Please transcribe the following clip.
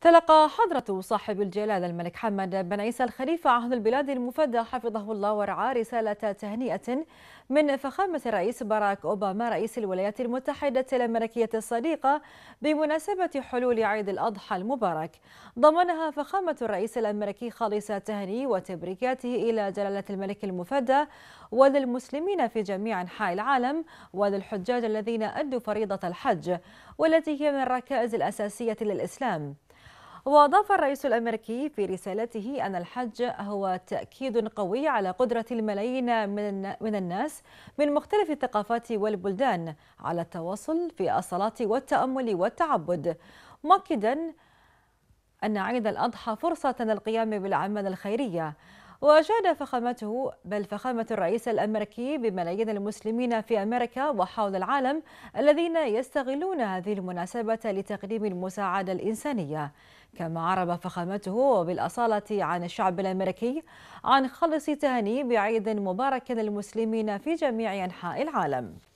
تلقى حضرة صاحب الجلالة الملك حمد بن عيسى الخليفة عهد البلاد المفدى حفظه الله ورعاه رسالة تهنئة من فخامة الرئيس باراك أوباما رئيس الولايات المتحدة الأمريكية الصديقة بمناسبة حلول عيد الأضحى المبارك ضمنها فخامة الرئيس الأمريكي خالص تهني وتبريكاته إلى جلالة الملك المفدى وللمسلمين في جميع أنحاء العالم وللحجاج الذين أدوا فريضة الحج والتي هي من الركائز الأساسية للإسلام وأضاف الرئيس الأمريكي في رسالته أن الحج هو تأكيد قوي على قدرة الملايين من الناس من مختلف الثقافات والبلدان على التواصل في الصلاة والتأمل والتعبد مؤكدا أن عيد الأضحى فرصة للقيام بالأعمال الخيرية وشهد فخامته بل فخامة الرئيس الأمريكي بملايين المسلمين في أمريكا وحول العالم الذين يستغلون هذه المناسبة لتقديم المساعدة الإنسانية كما عرب فخامته وبالأصالة عن الشعب الأمريكي عن خلص تهني بعيد مبارك للمسلمين في جميع أنحاء العالم